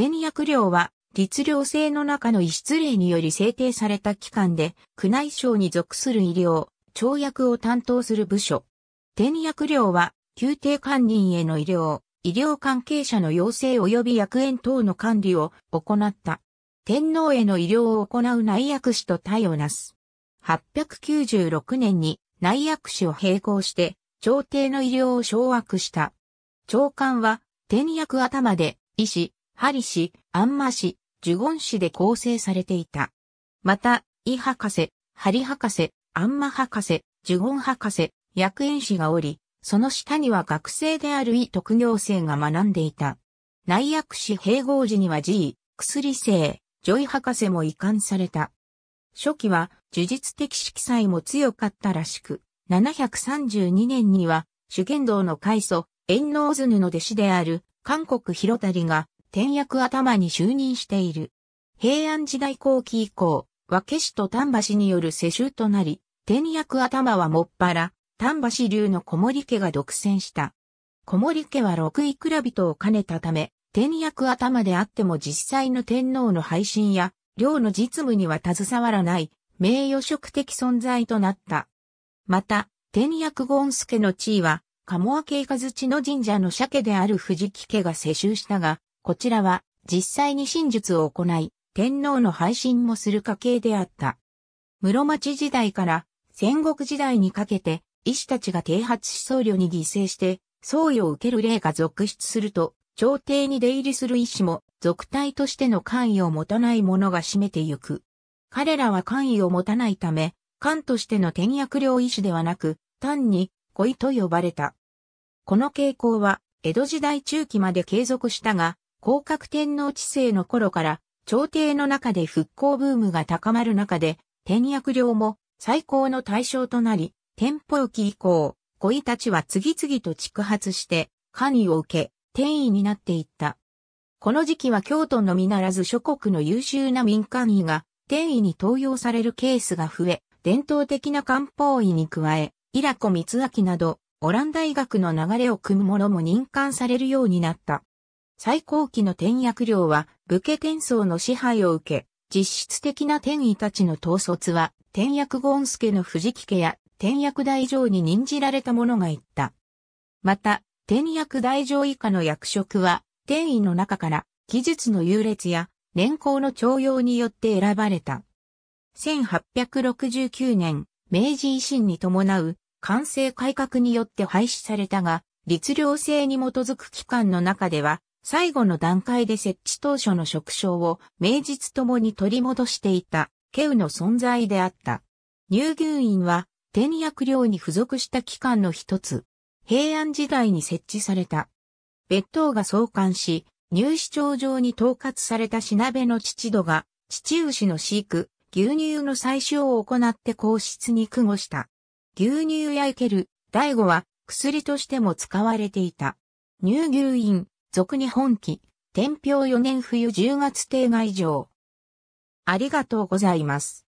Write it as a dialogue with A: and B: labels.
A: 転薬量は、律令制の中の異質例により制定された機関で、宮内省に属する医療、調役を担当する部署。転薬量は、宮廷官人への医療、医療関係者の要請及び薬園等の管理を行った。天皇への医療を行う内薬師と対をなす。896年に内薬師を並行して、朝廷の医療を掌握した。長官は、天薬頭で、医師、ハリ氏、アンマ氏、ジュゴン氏で構成されていた。また、イ博士、ハリ博士、アンマ博士、ジュゴン博士、薬園士がおり、その下には学生であるイ特業生が学んでいた。内薬師併合時には G、薬生、ジョイ博士も遺憾された。初期は、呪術的色彩も強かったらしく、732年には、主言道の開祖、円ズヌの弟子である、韓国広谷が、天役頭に就任している。平安時代後期以降、和気氏と丹波氏による世襲となり、天役頭はもっぱら、丹波氏流の小森家が独占した。小森家は六位蔵人を兼ねたため、天役頭であっても実際の天皇の配信や、領の実務には携わらない、名誉職的存在となった。また、天役権助の地位は、鴨明和地の神社の鮭である藤木家が世襲したが、こちらは実際に真術を行い、天皇の配信もする家系であった。室町時代から戦国時代にかけて、医師たちが啓発し僧侶に犠牲して、僧侶を受ける例が続出すると、朝廷に出入りする医師も、属体としての官位を持たない者が占めてゆく。彼らは官位を持たないため、官としての転薬領医師ではなく、単に、恋と呼ばれた。この傾向は、江戸時代中期まで継続したが、降格天皇治世の頃から朝廷の中で復興ブームが高まる中で、天薬領も最高の対象となり、天保期以降、恋たちは次々と蓄発して、官位を受け、転位になっていった。この時期は京都のみならず諸国の優秀な民間医が、転位に登用されるケースが増え、伝統的な漢方医に加え、イラコ光明など、オランダ医学の流れを組む者も任官されるようになった。最高期の転役量は武家転送の支配を受け、実質的な転移たちの統率は、転役ゴンスケの藤木家や転役大上に任じられた者が言った。また、転役大上以下の役職は、転移の中から、技術の優劣や、年功の徴用によって選ばれた。1869年、明治維新に伴う、完成改革によって廃止されたが、律令制に基づく期間の中では、最後の段階で設置当初の職称を名実ともに取り戻していた、ケウの存在であった。乳牛院は、天薬寮に付属した機関の一つ、平安時代に設置された。別当が創刊し、入試帳上に統括された品部べの父度が、父牛の飼育、牛乳の採取を行って皇室に苦護した。牛乳やいける、醍醐は薬としても使われていた。乳牛院、俗日本記、天平四年冬十月定外上。ありがとうございます。